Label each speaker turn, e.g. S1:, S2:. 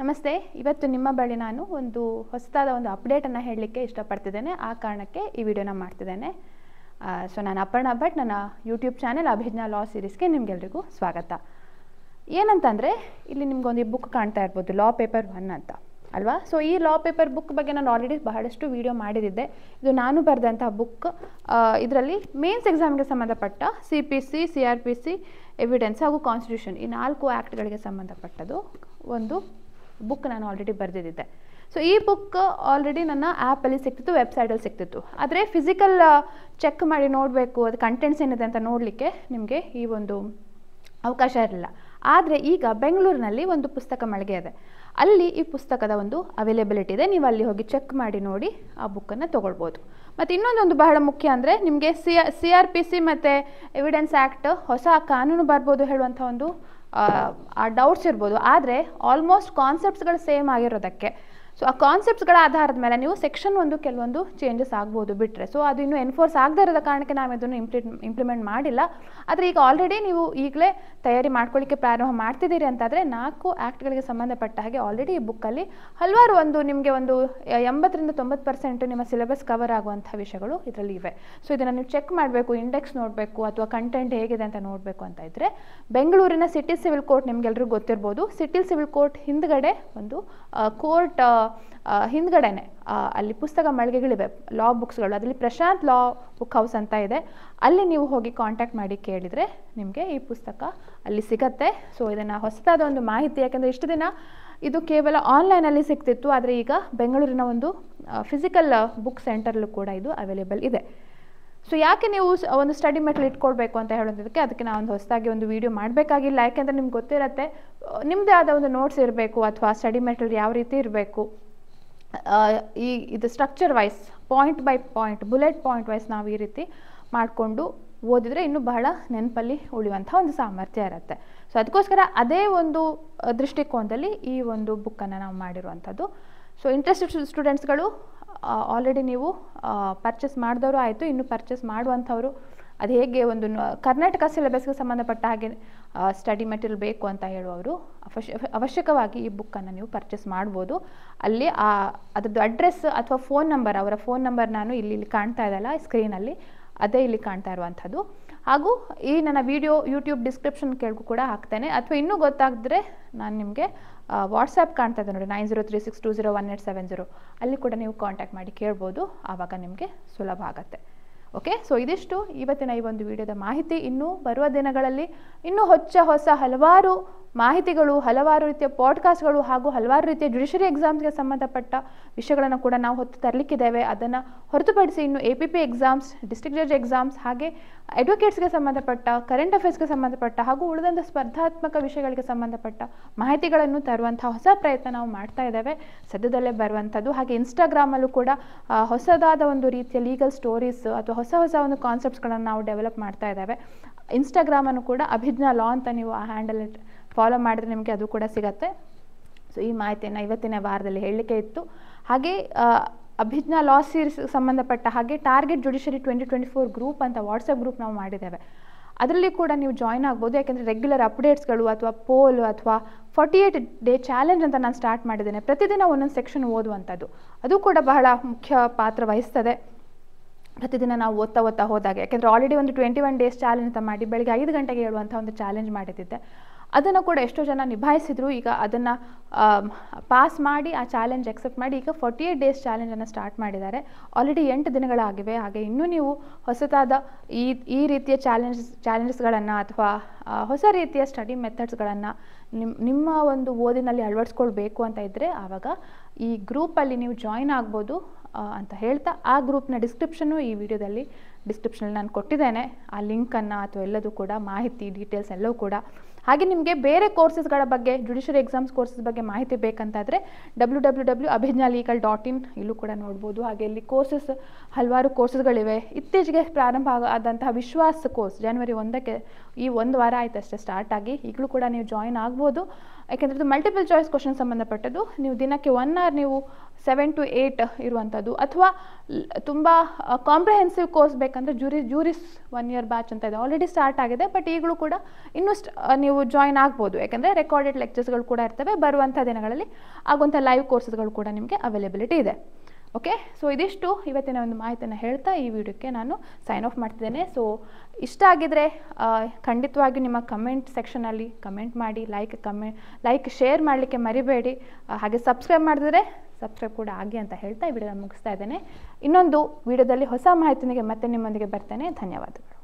S1: ನಮಸ್ತೆ ಇವತ್ತು ನಿಮ್ಮ ಬಳಿ ನಾನು ಒಂದು ಹೊಸದಾದ ಒಂದು ಅಪ್ಡೇಟನ್ನು ಹೇಳಲಿಕ್ಕೆ ಇಷ್ಟಪಡ್ತಿದ್ದೇನೆ ಆ ಕಾರಣಕ್ಕೆ ಈ ವಿಡಿಯೋನ ಮಾಡ್ತಿದ್ದೇನೆ ಸೊ ನಾನು ಅಪರ್ಣ ಭಟ್ ನನ್ನ ಯೂಟ್ಯೂಬ್ ಚಾನೆಲ್ ಅಭಿಜ್ಞಾ ಲಾ ಸೀರೀಸ್ಗೆ ನಿಮಗೆಲ್ರಿಗೂ ಸ್ವಾಗತ ಏನಂತಂದರೆ ಇಲ್ಲಿ ನಿಮ್ಗೊಂದು ಈ ಬುಕ್ ಕಾಣ್ತಾ ಇರ್ಬೋದು ಲಾ ಪೇಪರ್ ಒನ್ ಅಂತ ಅಲ್ವಾ ಸೊ ಈ ಲಾ ಪೇಪರ್ ಬುಕ್ ಬಗ್ಗೆ ನಾನು ಆಲ್ರೆಡಿ ಬಹಳಷ್ಟು ವಿಡಿಯೋ ಮಾಡಿದ್ದೆ ಇದು ನಾನು ಬರೆದಂತಹ ಬುಕ್ ಇದರಲ್ಲಿ ಮೇನ್ಸ್ ಎಕ್ಸಾಮ್ಗೆ ಸಂಬಂಧಪಟ್ಟ C P C C R P C evidence ಹಾಗೂ ಕಾನ್ಸ್ಟಿಟ್ಯೂಷನ್ ಈ ನಾಲ್ಕು ಆ್ಯಕ್ಟ್ಗಳಿಗೆ ಸಂಬಂಧಪಟ್ಟದು ಒಂದು ಬುಕ್ ನಾನು ಆಲ್ರೆಡಿ ಬರೆದಿದ್ದೆ ಸೊ ಈ ಬುಕ್ ಆಲ್ರೆಡಿ ನನ್ನ ಆ್ಯಪಲ್ಲಿ ಸಿಕ್ತಿತ್ತು ವೆಬ್ಸೈಟಲ್ಲಿ ಸಿಕ್ತಿತ್ತು ಆದರೆ ಫಿಸಿಕಲ್ ಚೆಕ್ ಮಾಡಿ ನೋಡಬೇಕು ಅದು ಕಂಟೆಂಟ್ಸ್ ಏನಿದೆ ಅಂತ ನೋಡಲಿಕ್ಕೆ ನಿಮಗೆ ಈ ಒಂದು ಅವಕಾಶ ಇರಲಿಲ್ಲ ಆದರೆ ಈಗ ಬೆಂಗಳೂರಿನಲ್ಲಿ ಒಂದು ಪುಸ್ತಕ ಮಳಿಗೆ ಇದೆ ಅಲ್ಲಿ ಈ ಪುಸ್ತಕದ ಒಂದು ಅವೈಲೇಬಿಲಿಟಿ ಇದೆ ನೀವು ಅಲ್ಲಿ ಹೋಗಿ ಚೆಕ್ ಮಾಡಿ ನೋಡಿ ಆ ಬುಕ್ಕನ್ನು ತೊಗೊಳ್ಬೋದು ಮತ್ತು ಇನ್ನೊಂದೊಂದು ಬಹಳ ಮುಖ್ಯ ಅಂದರೆ ನಿಮಗೆ C C R P C ಮತ್ತು ಎವಿಡೆನ್ಸ್ ಆ್ಯಕ್ಟ್ ಹೊಸ ಕಾನೂನು ಬರ್ಬೋದು ಹೇಳುವಂಥ ಒಂದು ಆ ಡೌಟ್ಸ್ ಇರ್ಬೋದು ಆದರೆ ಆಲ್ಮೋಸ್ಟ್ ಕಾನ್ಸೆಪ್ಟ್ಸ್ಗಳು ಸೇಮ್ ಆಗಿರೋದಕ್ಕೆ ಸೊ ಆ ಕಾನ್ಸೆಪ್ಟ್ಸ್ಗಳ ಆಧಾರದ ಮೇಲೆ ನೀವು ಸೆಕ್ಷನ್ ಒಂದು ಕೆಲವೊಂದು ಚೇಂಜಸ್ ಆಗ್ಬೋದು ಬಿಟ್ಟರೆ ಸೊ ಅದು ಇನ್ನೂ ಎನ್ಫೋರ್ಸ್ ಆಗದೇ ಇರೋದ ಕಾರಣಕ್ಕೆ ನಾವು ಇದನ್ನು ಇಂಪ್ಲಿ ಇಂಪ್ಲಿಮೆಂಟ್ ಮಾಡಿಲ್ಲ ಆದರೆ ಈಗ ಆಲ್ರೆಡಿ ನೀವು ಈಗಲೇ ತಯಾರಿ ಮಾಡ್ಕೊಳ್ಳಿಕ್ಕೆ ಪ್ರಾರಂಭ ಮಾಡ್ತಿದ್ದೀರಿ ಅಂತಾದರೆ ನಾಲ್ಕು ಆ್ಯಕ್ಟ್ಗಳಿಗೆ ಸಂಬಂಧಪಟ್ಟ ಹಾಗೆ ಆಲ್ರೆಡಿ ಈ ಬುಕ್ಕಲ್ಲಿ ಹಲವಾರು ಒಂದು ನಿಮಗೆ ಒಂದು ಎಂಬತ್ತರಿಂದ ತೊಂಬತ್ತು ಪರ್ಸೆಂಟ್ ನಿಮ್ಮ ಸಿಲೆಬಸ್ ಕವರ್ ಆಗುವಂಥ ವಿಷಯಗಳು ಇದರಲ್ಲಿ ಇವೆ ಸೊ ಇದನ್ನು ನೀವು ಚೆಕ್ ಮಾಡಬೇಕು ಇಂಡೆಕ್ಸ್ ನೋಡಬೇಕು ಅಥವಾ ಕಂಟೆಂಟ್ ಹೇಗಿದೆ ಅಂತ ನೋಡಬೇಕು ಅಂತ ಇದ್ದರೆ ಬೆಂಗಳೂರಿನ ಸಿಟಿ ಸಿವಿಲ್ ಕೋರ್ಟ್ ನಿಮಗೆಲ್ಲರಿಗೂ ಗೊತ್ತಿರ್ಬೋದು ಸಿಟಿ ಸಿವಿಲ್ ಕೋರ್ಟ್ ಹಿಂದ್ಗಡೆ ಒಂದು ಕೋರ್ಟ್ ಹಿಂದ್ಗಡೆನೆ ಅಲ್ಲಿ ಪುಸ್ತಕ ಮಳಿಗೆಗಳಿವೆ ಲಾ ಬುಕ್ಸ್ಗಳು ಅದರಲ್ಲಿ ಪ್ರಶಾಂತ್ ಲಾ ಬುಕ್ ಹೌಸ್ ಅಂತ ಇದೆ ಅಲ್ಲಿ ನೀವು ಹೋಗಿ ಕಾಂಟ್ಯಾಕ್ಟ್ ಮಾಡಿ ಕೇಳಿದರೆ ನಿಮಗೆ ಈ ಪುಸ್ತಕ ಅಲ್ಲಿ ಸಿಗತ್ತೆ ಸೊ ಇದನ್ನು ಹೊಸದಾದ ಒಂದು ಮಾಹಿತಿ ಯಾಕೆಂದರೆ ಇಷ್ಟು ದಿನ ಇದು ಕೇವಲ ಆನ್ಲೈನಲ್ಲಿ ಸಿಗ್ತಿತ್ತು ಆದರೆ ಈಗ ಬೆಂಗಳೂರಿನ ಒಂದು ಫಿಸಿಕಲ್ ಬುಕ್ ಸೆಂಟರ್ಲ್ಲೂ ಕೂಡ ಇದು ಅವೈಲೇಬಲ್ ಇದೆ ಸೊ ಯಾಕೆ ನೀವು ಒಂದು ಸ್ಟಡಿ ಮೆಟಲ್ ಇಟ್ಕೊಳ್ಬೇಕು ಅಂತ ಹೇಳೋದಕ್ಕೆ ಅದಕ್ಕೆ ನಾವು ಒಂದು ಹೊಸದಾಗಿ ಒಂದು ವಿಡಿಯೋ ಮಾಡಬೇಕಾಗಿಲ್ಲ ಯಾಕೆಂದರೆ ನಿಮ್ಗೆ ಗೊತ್ತಿರುತ್ತೆ ನಿಮ್ಮದೇ ಆದ ಒಂದು ನೋಟ್ಸ್ ಇರಬೇಕು ಅಥವಾ ಸ್ಟಡಿ ಮೆಟಲ್ ಯಾವ ರೀತಿ ಇರಬೇಕು ಈ ಇದು structure wise point by point bullet point wise ನಾವು ಈ ರೀತಿ ಮಾಡಿಕೊಂಡು ಓದಿದರೆ ಇನ್ನೂ ಬಹಳ ನೆನಪಲ್ಲಿ ಉಳಿಯುವಂಥ ಒಂದು ಸಾಮರ್ಥ್ಯ ಇರುತ್ತೆ ಸೊ ಅದಕ್ಕೋಸ್ಕರ ಅದೇ ಒಂದು ದೃಷ್ಟಿಕೋನದಲ್ಲಿ ಈ ಒಂದು ಬುಕ್ಕನ್ನು ನಾವು ಮಾಡಿರುವಂಥದ್ದು ಸೊ ಇಂಟ್ರೆಸ್ಟೆಡ್ ಸ್ಟೂಡೆಂಟ್ಸ್ಗಳು ಆಲ್ರೆಡಿ ನೀವು ಪರ್ಚೇಸ್ ಮಾಡಿದವರು ಆಯಿತು ಇನ್ನು ಪರ್ಚೇಸ್ ಮಾಡುವಂಥವ್ರು ಅದು ಹೇಗೆ ಒಂದು ಕರ್ನಾಟಕ ಸಿಲೆಬಸ್ಗೆ ಸಂಬಂಧಪಟ್ಟ ಹಾಗೆ ಸ್ಟಡಿ ಮೆಟೀರಿಯಲ್ ಬೇಕು ಅಂತ ಹೇಳುವವರು ಅವಶ್ಯ ಅವಶ್ಯಕವಾಗಿ ಈ ಬುಕ್ಕನ್ನು ನೀವು ಪರ್ಚೇಸ್ ಮಾಡ್ಬೋದು ಅಲ್ಲಿ ಆ ಅದರದ್ದು ಅಡ್ರೆಸ್ ಅಥವಾ ಫೋನ್ ನಂಬರ್ ಅವರ ಫೋನ್ ನಂಬರ್ ನಾನು ಇಲ್ಲಿ ಇಲ್ಲಿ ಕಾಣ್ತಾ ಇದ್ದಲ್ಲ ಸ್ಕ್ರೀನಲ್ಲಿ ಅದೇ ಇಲ್ಲಿ ಕಾಣ್ತಾ ಇರುವಂಥದ್ದು ಹಾಗೂ ಈ ನನ್ನ ವಿಡಿಯೋ ಯೂಟ್ಯೂಬ್ ಡಿಸ್ಕ್ರಿಪ್ಷನ್ ಕೇಳಿಗೂ ಕೂಡ ಹಾಕ್ತೇನೆ ಅಥವಾ ಇನ್ನೂ ಗೊತ್ತಾಗದ್ರೆ ನಾನು ನಿಮಗೆ ವಾಟ್ಸಪ್ ಕಾಣ್ತಾ ಇದ್ದೆ ನೋಡಿ nine zero three six two zero one eight seven zero ಅಲ್ಲಿ ಕೂಡ ನೀವು ಕಾಂಟ್ಯಾಕ್ಟ್ ಮಾಡಿ ಕೇಳ್ಬೋದು ಆವಾಗ ನಿಮಗೆ ಸುಲಭ ಆಗುತ್ತೆ ಓಕೆ ಸೊ ಇದಿಷ್ಟು ಇವತ್ತಿನ ಈ ಒಂದು ವಿಡಿಯೋದ ಮಾಹಿತಿ ಇನ್ನೂ ಬರುವ ದಿನಗಳಲ್ಲಿ ಇನ್ನೂ ಹೊಚ್ಚ ಹೊಸ ಹಲವಾರು ಮಾಹಿತಿಗಳು ಹಲವಾರು ರೀತಿಯ ಪಾಡ್ಕಾಸ್ಟ್ಗಳು ಹಾಗೂ ಹಲವಾರು ರೀತಿಯ ಜುಡಿಷರಿ ಎಕ್ಸಾಮ್ಸ್ಗೆ ಸಂಬಂಧಪಟ್ಟ ವಿಷಯಗಳನ್ನು ಕೂಡ ನಾವು ಹೊತ್ತು ತರಲಿಕ್ಕಿದ್ದೇವೆ ಅದನ್ನು ಹೊರತುಪಡಿಸಿ ಇನ್ನು A P P exams district judge exams ಹಾಗೆ ಅಡ್ವೊಕೇಟ್ಸ್ಗೆ ಸಂಬಂಧಪಟ್ಟ ಕರೆಂಟ್ ಅಫೇರ್ಸ್ಗೆ ಸಂಬಂಧಪಟ್ಟ ಹಾಗೂ ಉಳಿದಂಥ ಸ್ಪರ್ಧಾತ್ಮಕ ವಿಷಯಗಳಿಗೆ ಸಂಬಂಧಪಟ್ಟ ಮಾಹಿತಿಗಳನ್ನು ತರುವಂಥ ಹೊಸ ಪ್ರಯತ್ನ ನಾವು ಮಾಡ್ತಾ ಇದ್ದೇವೆ ಸದ್ಯದಲ್ಲೇ ಬರುವಂಥದ್ದು ಹಾಗೆ ಇನ್ಸ್ಟಾಗ್ರಾಮಲ್ಲೂ ಕೂಡ ಹೊಸದಾದ ಒಂದು ರೀತಿಯ ಲೀಗಲ್ ಸ್ಟೋರೀಸ್ ಅಥವಾ ಹೊಸ ಹೊಸ ಒಂದು ಕಾನ್ಸೆಪ್ಟ್ಸ್ಗಳನ್ನು ನಾವು ಡೆವಲಪ್ ಮಾಡ್ತಾ ಇದ್ದೇವೆ ಇನ್ಸ್ಟಾಗ್ರಾಮನ್ನು ಕೂಡ ಅಭಿಜ್ಞಾ ಲಾ ಅಂತ ನೀವು ಆ ಹ್ಯಾಂಡಲ್ ಫಾಲೋ ಮಾಡಿದ್ರೆ ನಿಮಗೆ ಅದು ಕೂಡ ಸಿಗತ್ತೆ ಸೊ ಈ ಮಾಹಿತಿಯನ್ನು ಇವತ್ತಿನ ವಾರದಲ್ಲಿ ಹೇಳಲಿಕ್ಕೆ ಇತ್ತು ಹಾಗೆ ಅಭಿಜ್ಞಾ ಲಾ ಸೀರ್ಸ್ ಸಂಬಂಧಪಟ್ಟ ಹಾಗೆ target judiciary twenty twenty four group ಅಂತ ವಾಟ್ಸಪ್ ಗ್ರೂಪ್ ನಾವು ಮಾಡಿದ್ದೇವೆ ಅದರಲ್ಲಿ ಕೂಡ ನೀವು ಜಾಯ್ನ್ ಆಗ್ಬೋದು ಯಾಕೆಂದರೆ ರೆಗ್ಯುಲರ್ ಅಪ್ಡೇಟ್ಸ್ಗಳು ಅಥವಾ ಪೋಲ್ ಅಥವಾ ಫಾರ್ಟಿ ಏಯ್ಟ್ ಡೇ ಚಾಲೆಂಜ್ ಅಂತ ನಾನು ಸ್ಟಾರ್ಟ್ ಮಾಡಿದ್ದೇನೆ ಪ್ರತಿದಿನ ಒಂದೊಂದು ಸೆಕ್ಷನ್ ಓದುವಂಥದ್ದು ಅದು ಕೂಡ ಬಹಳ ಮುಖ್ಯ ಪಾತ್ರ ವಹಿಸ್ತದೆ ಪ್ರತಿದಿನ ನಾವು ಓದ್ತಾ ಓದ್ತಾ ಹೋದಾಗ ಯಾಕೆಂದರೆ ಆಲ್ರೆಡಿ ಒಂದು ಟ್ವೆಂಟಿ ಒನ್ ಡೇಸ್ ಚಾಲೆಂಜ್ ಅಂತ ಮಾಡಿ ಬೆಳಗ್ಗೆ ಐದು ಗಂಟೆಗೆ ಹೇಳುವಂಥ ಒಂದು ಚಾಲೆಂಜ್ ಮಾಡಿದ್ದೆ ಅದನ್ನು ಕೂಡ ಎಷ್ಟೋ ಜನ ನಿಭಾಯಿಸಿದ್ರು ಈಗ ಅದನ್ನು ಪಾಸ್ ಮಾಡಿ ಆ ಚಾಲೆಂಜ್ ಎಕ್ಸೆಪ್ಟ್ ಮಾಡಿ ಈಗ ಫೋರ್ಟಿ ಏಯ್ಟ್ ಡೇಸ್ ಚಾಲೆಂಜನ್ನು ಸ್ಟಾರ್ಟ್ ಮಾಡಿದ್ದಾರೆ ಆಲ್ರೆಡಿ ಎಂಟು ದಿನಗಳಾಗಿವೆ ಹಾಗೆ ಇನ್ನೂ ನೀವು ಹೊಸತಾದ ಈ ಈ ರೀತಿಯ ಚಾಲೆಂಜ್ ಚಾಲೆಂಜಸ್ಗಳನ್ನು ಅಥವಾ ಹೊಸ ರೀತಿಯ ಸ್ಟಡಿ ಮೆಥಡ್ಸ್ಗಳನ್ನು ನಿಮ್ಮ ನಿಮ್ಮ ಒಂದು ಓದಿನಲ್ಲಿ ಅಳವಡಿಸ್ಕೊಳ್ಬೇಕು ಅಂತ ಇದ್ದರೆ ಆವಾಗ ಈ ಗ್ರೂಪಲ್ಲಿ ನೀವು ಜಾಯಿನ್ ಆಗ್ಬೋದು ಅಂತ ಹೇಳ್ತಾ ಆ ಗ್ರೂಪ್ನ ಡಿಸ್ಕ್ರಿಪ್ಷನ್ನು ಈ ವಿಡಿಯೋದಲ್ಲಿ ಡಿಸ್ಕ್ರಿಪ್ಷನಲ್ಲಿ ನಾನು ಕೊಟ್ಟಿದ್ದೇನೆ ಆ ಲಿಂಕನ್ನು ಅಥವಾ ಎಲ್ಲದೂ ಕೂಡ ಮಾಹಿತಿ ಡೀಟೇಲ್ಸ್ ಎಲ್ಲವೂ ಕೂಡ ಹಾಗೆ ನಿಮಗೆ ಬೇರೆ ಕೋರ್ಸಸ್ಗಳ ಬಗ್ಗೆ ಜುಡಿಷಿಯರಿ ಎಕ್ಸಾಮ್ಸ್ ಕೋರ್ಸಸ್ ಬಗ್ಗೆ ಮಾಹಿತಿ ಬೇಕಂತಾದರೆ W W W Abhijna legal dot in ಇಲ್ಲೂ ಕೂಡ ನೋಡ್ಬೋದು ಹಾಗೆ ಇಲ್ಲಿ ಕೋರ್ಸಸ್ ಹಲವಾರು ಕೋರ್ಸಸ್ಗಳಿವೆ ಇತ್ತೀಚೆಗೆ ಪ್ರಾರಂಭ ಆದಂತಹ ವಿಶ್ವಾಸ ಕೋರ್ಸ್ ಜನವರಿ ಒಂದಕ್ಕೆ ಈ ಒಂದು ವಾರ ಆಯಿತು ಅಷ್ಟೇ ಸ್ಟಾರ್ಟ್ ಆಗಿ ಈಗಲೂ ಕೂಡ ನೀವು ಜಾಯಿನ್ ಆಗ್ಬೋದು ಯಾಕೆಂದ್ರೆ ಇದು ಮಲ್ಟಿಪಲ್ ಚಾಯ್ಸ್ ಕ್ವಶನ್ ಸಂಬಂಧಪಟ್ಟದ್ದು ನೀವು ದಿನಕ್ಕೆ ಒನ್ ಅವರ್ ನೀವು ಸೆವೆನ್ ಟು ಏಯ್ಟ್ ಇರುವಂಥದ್ದು ಅಥವಾ ತುಂಬ ಕಾಂಪ್ರಿಹೆನ್ಸಿವ್ ಕೋರ್ಸ್ ಬೇಕಂದ್ರೆ ಜ್ಯೂರಿ ಜ್ಯೂರಿಸ್ ಒನ್ ಇಯರ್ ಬ್ಯಾಚ್ ಅಂತ ಇದೆ ಆಲ್ರೆಡಿ ಸ್ಟಾರ್ಟ್ ಆಗಿದೆ ಬಟ್ ಈಗಲೂ ಕೂಡ ಇನ್ನೂ ನೀವು ಜಾಯ್ನ್ ಆಗ್ಬೋದು ಯಾಕೆಂದರೆ ರೆಕಾರ್ಡೆಡ್ ಲೆಕ್ಚರ್ಸ್ಗಳು ಕೂಡ ಇರ್ತವೆ ಬರುವಂಥ ದಿನಗಳಲ್ಲಿ ಆಗುವಂಥ ಲೈವ್ ಕೋರ್ಸಸ್ಗಳು ಕೂಡ ನಿಮಗೆ ಅವೈಲೇಬಿಲಿಟಿ ಇದೆ ಓಕೆ ಸೊ ಇದಿಷ್ಟು ಇವತ್ತಿನ ಒಂದು ಮಾಹಿತಿಯನ್ನು ಹೇಳ್ತಾ ಈ ವಿಡಿಯೋಕ್ಕೆ ನಾನು ಸೈನ್ ಆಫ್ ಮಾಡ್ತಿದ್ದೇನೆ ಸೊ ಇಷ್ಟ ಆಗಿದರೆ ಖಂಡಿತವಾಗಿ ನಿಮ್ಮ ಕಮೆಂಟ್ ಸೆಕ್ಷನಲ್ಲಿ ಕಮೆಂಟ್ ಮಾಡಿ ಲೈಕ್ ಕಮೆ ಲೈಕ್ ಶೇರ್ ಮಾಡಲಿಕ್ಕೆ ಮರಿಬೇಡಿ ಹಾಗೆ ಸಬ್ಸ್ಕ್ರೈಬ್ ಮಾಡಿದರೆ ಸಬ್ಸ್ಕ್ರೈಬ್ ಕೂಡ ಆಗಿ ಅಂತ ಹೇಳ್ತಾ ಈ ವಿಡಿಯೋನ ಮುಗಿಸ್ತಾ ಇದ್ದೇನೆ ಇನ್ನೊಂದು ವಿಡಿಯೋದಲ್ಲಿ ಹೊಸ ಮಾಹಿತಿನಿಗೆ ಮತ್ತೆ ನಿಮ್ಮೊಂದಿಗೆ ಬರ್ತೇನೆ ಧನ್ಯವಾದಗಳು